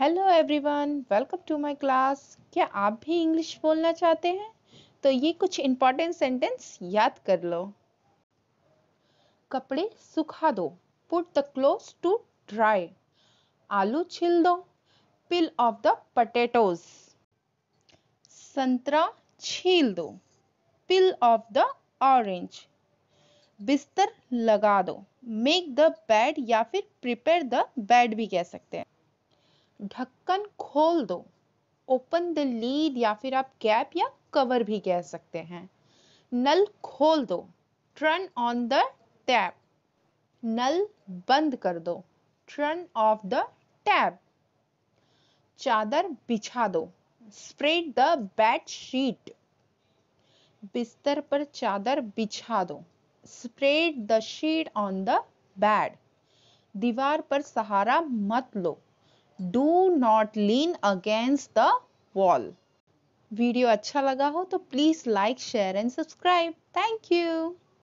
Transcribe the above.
hello everyone welcome to my class क्या आप भी इंग्लिश बोलना चाहते हैं तो ये कुछ इंपॉर्टेंट सेंटेंस याद कर लो कपड़े सुखा दो put the cloth to dry आलू छिल दो पिल ऑफ द पटेटोज संतरा छील दो पिल ऑफ द ऑरेंज बिस्तर लगा दो मेक द बेड या फिर प्रिपेयर द बेड भी कह सकते हैं ढक्कन खोल दो ओपन द लीड या फिर आप गैप या कवर भी कह सकते हैं नल खोल दो टर्न ऑन द टैप नल बंद कर दो टर्न ऑफ द टैप चादर बिछा दो स्प्रेड द बेड शीट बिस्तर पर चादर बिछा दो spread the sheet on the bed दीवार पर सहारा मत लो do not lean against the wall video अच्छा लगा हो तो please like share and subscribe thank you